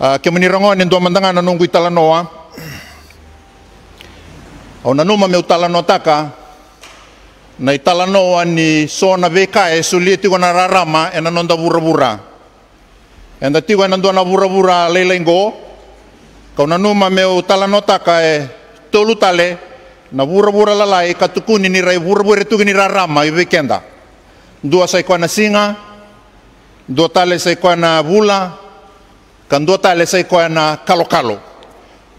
Ah, kemenirangon en tua mandangan anong kui talanoa au numa meu talano taka na noa ni sona veka e sulia tigo na rarama e nanonda bura. en da tigo e nandoa na vura leilaingo kau numa meu talano taka e tolu tale na bura lalai e katukuni ni rai bura tugi ni rarama i vekenda dua saikwa na singa dua tale saikwa na bula. kandua ta le sai ko na kalo kalo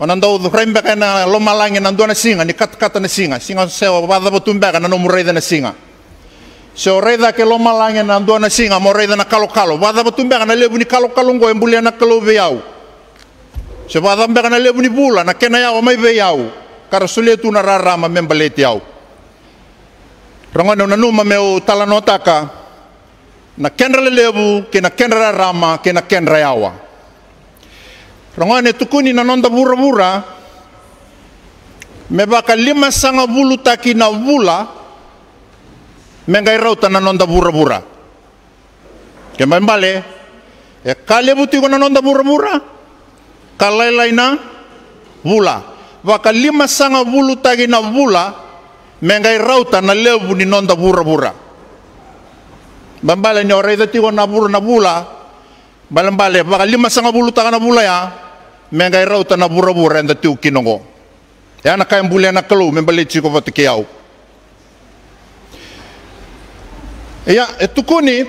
onan do rembe kana lo malangi na do na singa ni kat kat na singa singa se o ba da tumbe na no murei na singa se o reda ke lo malangi na do na singa mo reda na kalo kalo ba da tumbe na lebu ni kalo kalo ngo embulia na kalo be yau se ba da na lebu ni bula na kena yau mai be yau kara sule tu na ma rarama membalete yau rangona na numa me o talanotaka na kendra lebu ke na kendra rama ke na kenra yawa rongone tukuni na nonda bura bura. Me baka lima sanga bulu taki na bula. Me ngai rauta na nonda bura bura. Kembali bale. E kale buti na nonda bura bura. Kalai laina bula. Baka lima sanga bulu taki na bula. Me ngai rauta na lebu ni nonda bura bura. Bambale ni orei tigo na bura na bula balambale baka lima sanga bulu taka bula ya? mengai rauta na bura bura enda tiu kinongo ya na kain bulaya na kalu membali ciko vati kiau ya etukuni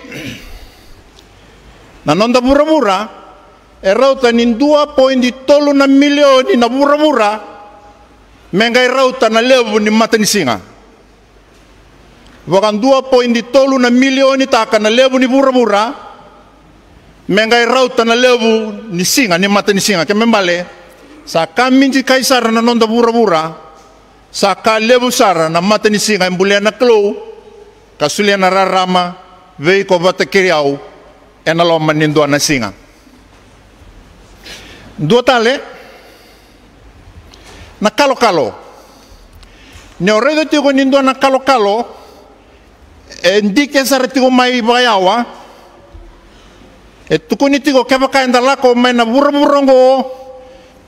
na nonda bura bura e nin dua poindi tolu na milioni na bura bura mengai rauta na lebu ni mata ni singa Wakan dua poin di tolu na milioni taka na lebu ni bura bura Mengai ngai rauta na lebu ni singa ni mata ni singa ke membale sa kaminji kaisara na nonda bura-bura sa ka sara na mata ni singa embule na klo ka na rarama vei ko vata kiriau e na loma na singa dua tale na kalo-kalo ne o redo tiko na kalo-kalo e mai vaiawa e tukuni tigo keba ka enda lako mai na buraburongo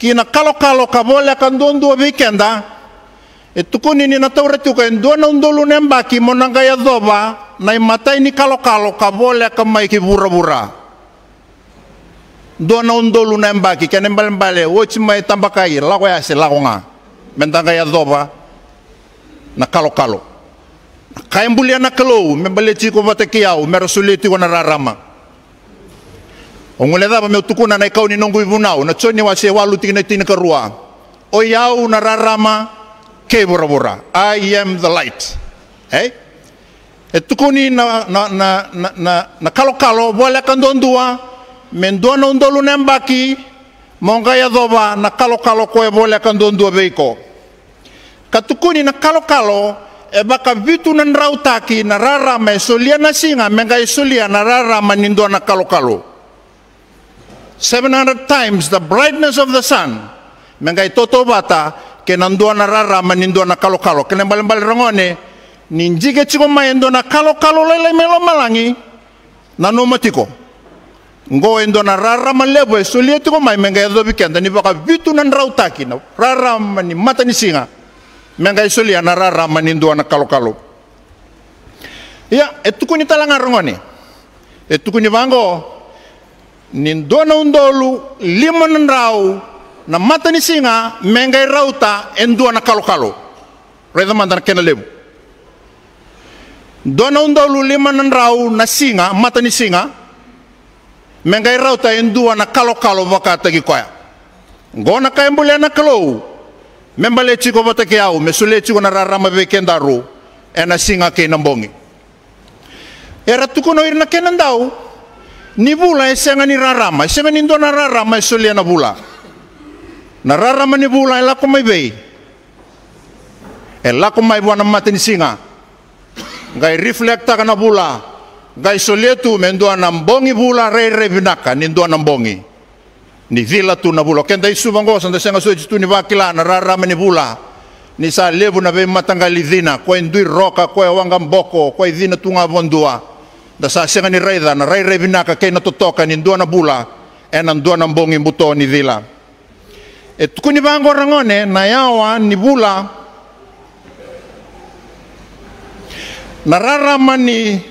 kina kalo kalo ka bole ka ndondua bikenda e tukuni ni na tauretiuka e duana undolu ne mbaki monanga ya dhoba na i matai ni kalo kalo ka bole ka mai ki burabura duana undolu ne mbaki kene mbalimbali wochi mai tambakai lako yasi lakonga mentanga ya dhoba na kalo kalo kaembulia na kalou membaleti ko vatekiau merosuleti ko na rarama o ngule dava me utukuna na ikau ni nongu ivunau na tsoni wa se walu tina tina karua o iau na rarama ke buravura I am the light eh e tukuni na na na na na, na kalo kalo bola kandondua me ndono ndolu nembaki monga ya doba na kalo kalo ko e bola ka beiko katukuni na kalo kalo e baka vitu na ndrautaki na rarama e solia na singa menga e solia na rarama ni na kalo kalo 700 times the brightness of the sun mengai toto bata ke nandua na rara manindua na kalo kalo ke nembal bal rangone ninjige chiko maendo na kalo kalo lele melo malangi na nomatiko ngo endo na rara malebo sulie tiko mai mengai do bikenda ni baka nan rautaki na rara mani mata ni singa mengai sulia na rara manindua na kalo kalo ya etukuni talanga rangone etukuni vango ni dona undolu lima rau na mata ni singa mengai rauta endua na kalokalo kalo reda mandana kena lemu dona undolu lima rau na singa mata ni singa mengai rauta endua na kalokalo kalo vaka tagi koya gona kai mbule na kalou membale chiko vata ke au mesule chiko na rarama vekenda ru ena singa kei nambongi era tukono irna kenandau ny e esaigna ni rarama e ni ndo na rarama e solia na rarama ny vola elako may be elako mai voana e mateni singa ngai reflecta na vula ngai solia tu me na ndoana bongi vinaka ni ndo na mbongi ni vila tu na vola kenda isuvangosa nda senga soji tu ni vakila na rarama ni vula ni sa levu na vei matangalidhina koa ndui roka koa wanga mboko koa idhina tungavondua da sa senga ni raida na rai rai vinaka kei na totoka ni dua na bula e na dua na bongi buto ni dila e tukuni ni vango rangone na yawa ni bula na rarama ni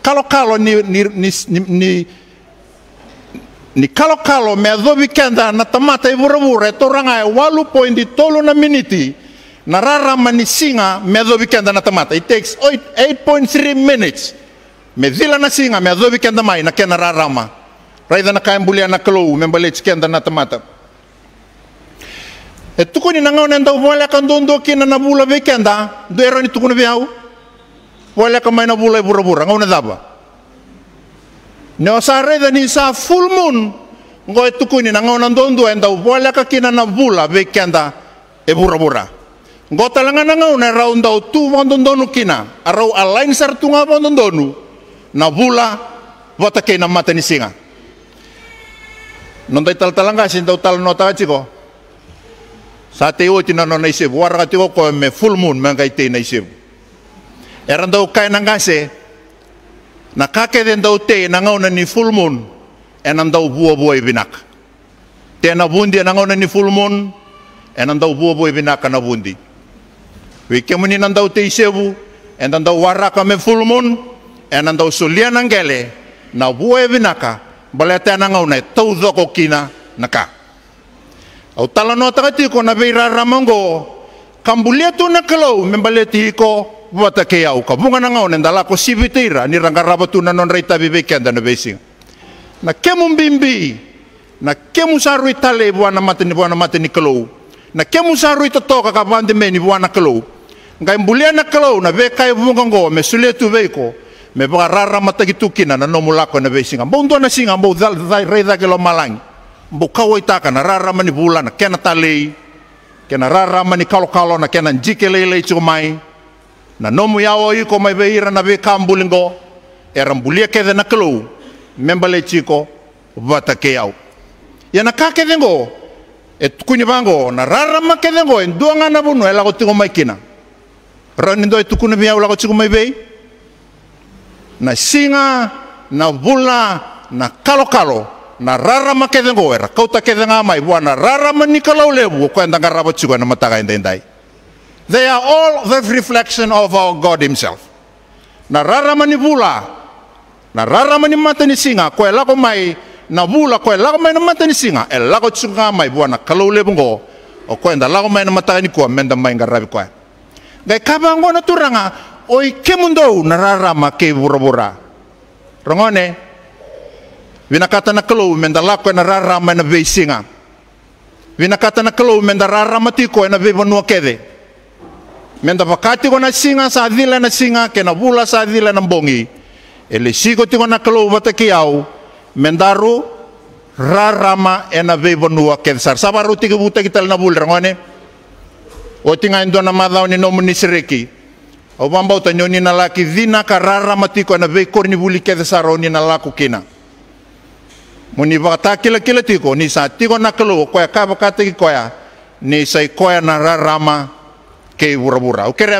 kalo kalo ni ni ni, ni, ni ni kalo kalo me dho vikenda na tamata i e vuravura e toranga e walu poindi e tolu na miniti na rarama ni singa me dho vikenda na tamata it takes 8.3 minutes me zila na singa me azobi kenda mai na kena rarama raida na kaembulia na kelou me balets kenda na tamata e tukuni na ngaone ndau wala ka ndondo kina na bula be kenda do eroni tukuni be au wala ka mai na bula bura ya bura daba ne osa raida ni sa full moon ngo e tukuni na ngaone ndondo e ndau ka kina na bula be kenda e bura bura Ngo talanga na ngau na tu wandondonu kina, arau alain sartunga vondondonu na bula kei na mata ni singa non tal talanga sin tau tal no tachi sa te o tina no nei se warga te ko me full moon me ngai te nei se eran dau kai nanga se na kake den dau te na ngauna ni full moon enan dau buo buo i e binak tena bundi e na ngauna ni full moon enan dau bua bua binak e na bundi Wikemuni nandau te isebu, enandau waraka me full moon, enan tau sulianan gele na buevi binaka balete anangau na tau doko kina naka. Au talano takati ko na beira ramango, kambulia tu na kalau membaleti ko wata ke au ka bunga nangau nen dala ko sibitira ni rangaraba tu na non reita bibe kenda na besing. Na kemum bimbi na kemu sarui tale buana mate ni buana mate ni kalau na kemu sarui totoka ka bande me ni buana kalau ngai mbulia na kalau na be kai bunga ngo me suletu veiko me baka rara ki tukina na nomu lako na besinga mbo ndo na singa dal dai reda ke lo malangi ka kawo itaka na rara mani bula na kena talei kena rara mani kalo kalo na kena jike lele ichu mai na nomu yawo iko mai beira na be kambulingo era mbulia de na kelo membale chiko bata ke ya na ka kede ngo et kunyi bango na rara ma kede en duanga na bunuela go tingo mai kina ran ndo etukunu biau mai bei na singa na bula na kalokalo na rarama kedengo era kauta kedenga mai wana rarama nikalau lebu kwenda ngaraba chigwa na mataga ndendai they are all the reflection of our god himself na rarama ni bula na rarama ni mata ni singa ko ela mai na bula ko ela mai na mata ni singa ela lako chunga mai wana kalau lebu ngo o kwenda lago mai na mataga ni ko menda mai ngarabi ko ngai kabango na turanga oi kemundo nararama ke bura-bura rongone vinakata na kelo menda lako e e na rarama na beisinga winakata na kelo menda rarama tiko e na vei nua kede menda pakati na singa sa adila na singa ke na sa adila na bongi ele sigo tiko na kelo bata au, mendaru rarama ena vei nua kede sar sabaru tiko buta kita na rongone otinga tinga indona madao ni nomu o vambau tanioni na laki dhina rara matiko na vei korni vuli kethe saroni na laku kina muni vakata kila kila tiko ni sa tiko na kelo koya kava kata koya ni sai koya na rarama kei vuravura o kere